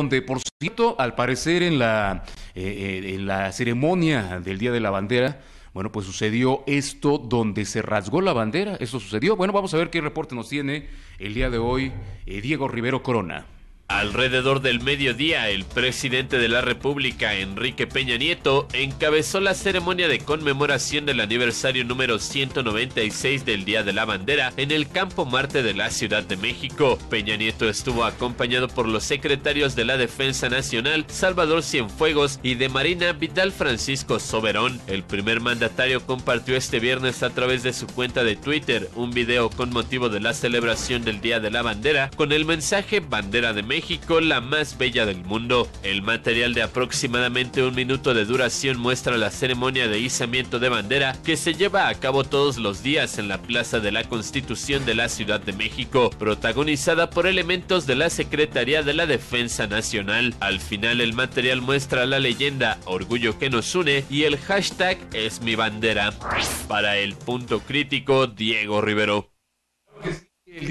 donde, por cierto, al parecer en la, eh, eh, en la ceremonia del Día de la Bandera, bueno, pues sucedió esto donde se rasgó la bandera, eso sucedió. Bueno, vamos a ver qué reporte nos tiene el día de hoy eh, Diego Rivero Corona. Alrededor del mediodía, el presidente de la República, Enrique Peña Nieto, encabezó la ceremonia de conmemoración del aniversario número 196 del Día de la Bandera en el Campo Marte de la Ciudad de México. Peña Nieto estuvo acompañado por los secretarios de la Defensa Nacional, Salvador Cienfuegos, y de Marina Vidal Francisco Soberón. El primer mandatario compartió este viernes a través de su cuenta de Twitter un video con motivo de la celebración del Día de la Bandera con el mensaje Bandera de México México la más bella del mundo. El material de aproximadamente un minuto de duración muestra la ceremonia de izamiento de bandera que se lleva a cabo todos los días en la Plaza de la Constitución de la Ciudad de México, protagonizada por elementos de la Secretaría de la Defensa Nacional. Al final el material muestra la leyenda Orgullo que nos une y el hashtag es mi bandera. Para el punto crítico, Diego Rivero.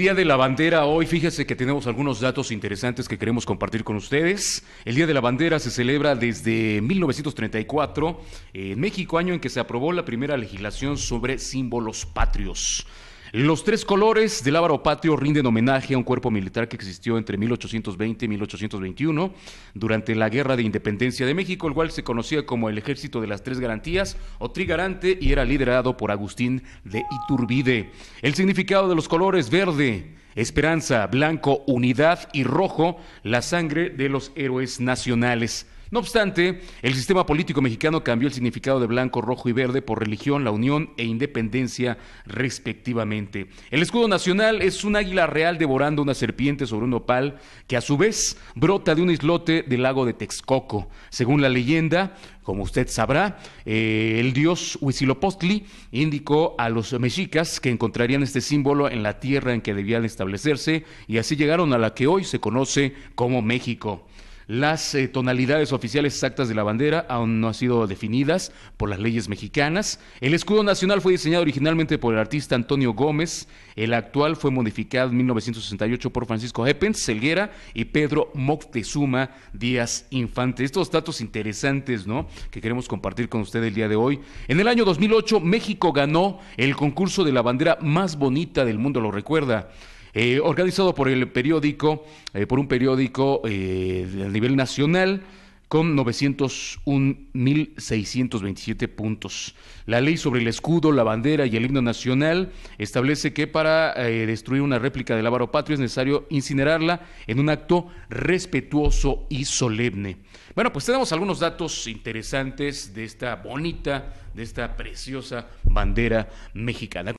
Día de la Bandera hoy, fíjese que tenemos algunos datos interesantes que queremos compartir con ustedes. El Día de la Bandera se celebra desde 1934 en México, año en que se aprobó la primera legislación sobre símbolos patrios. Los tres colores del Ávaro Patio rinden homenaje a un cuerpo militar que existió entre 1820 y 1821 durante la Guerra de Independencia de México, el cual se conocía como el Ejército de las Tres Garantías o Trigarante y era liderado por Agustín de Iturbide. El significado de los colores verde, esperanza, blanco, unidad y rojo, la sangre de los héroes nacionales. No obstante, el sistema político mexicano cambió el significado de blanco, rojo y verde por religión, la unión e independencia respectivamente. El escudo nacional es un águila real devorando una serpiente sobre un opal que a su vez brota de un islote del lago de Texcoco. Según la leyenda, como usted sabrá, eh, el dios Huitzilopochtli indicó a los mexicas que encontrarían este símbolo en la tierra en que debían establecerse y así llegaron a la que hoy se conoce como México. Las eh, tonalidades oficiales exactas de la bandera aún no han sido definidas por las leyes mexicanas. El escudo nacional fue diseñado originalmente por el artista Antonio Gómez. El actual fue modificado en 1968 por Francisco Heppens Celguera y Pedro Moctezuma Díaz Infante. Estos datos interesantes, ¿no? Que queremos compartir con usted el día de hoy. En el año 2008, México ganó el concurso de la bandera más bonita del mundo, lo recuerda. Eh, organizado por el periódico, eh, por un periódico eh, a nivel nacional con 901.627 puntos. La ley sobre el escudo, la bandera y el himno nacional establece que para destruir una réplica del Ávaro patrio es necesario incinerarla en un acto respetuoso y solemne. Bueno, pues tenemos algunos datos interesantes de esta bonita, de esta preciosa bandera mexicana.